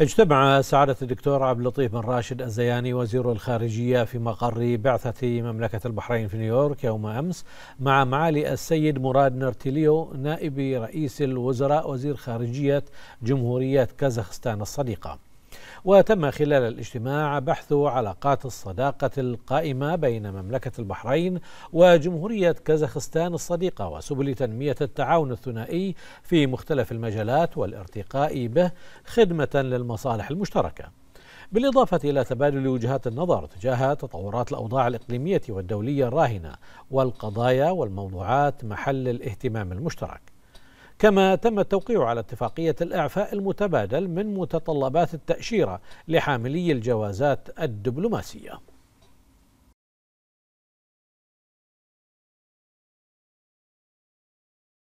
اجتمع سعادة الدكتور عبد اللطيف بن راشد الزياني وزير الخارجية في مقر بعثة مملكة البحرين في نيويورك يوم أمس مع معالي السيد مراد نرتيليو نائب رئيس الوزراء وزير خارجية جمهورية كازاخستان الصديقة وتم خلال الاجتماع بحث علاقات الصداقة القائمة بين مملكة البحرين وجمهورية كازاخستان الصديقة وسبل تنمية التعاون الثنائي في مختلف المجالات والارتقاء به خدمة للمصالح المشتركة بالإضافة إلى تبادل وجهات النظر تجاه تطورات الأوضاع الإقليمية والدولية الراهنة والقضايا والموضوعات محل الاهتمام المشترك كما تم التوقيع على اتفاقية الإعفاء المتبادل من متطلبات التأشيرة لحاملي الجوازات الدبلوماسية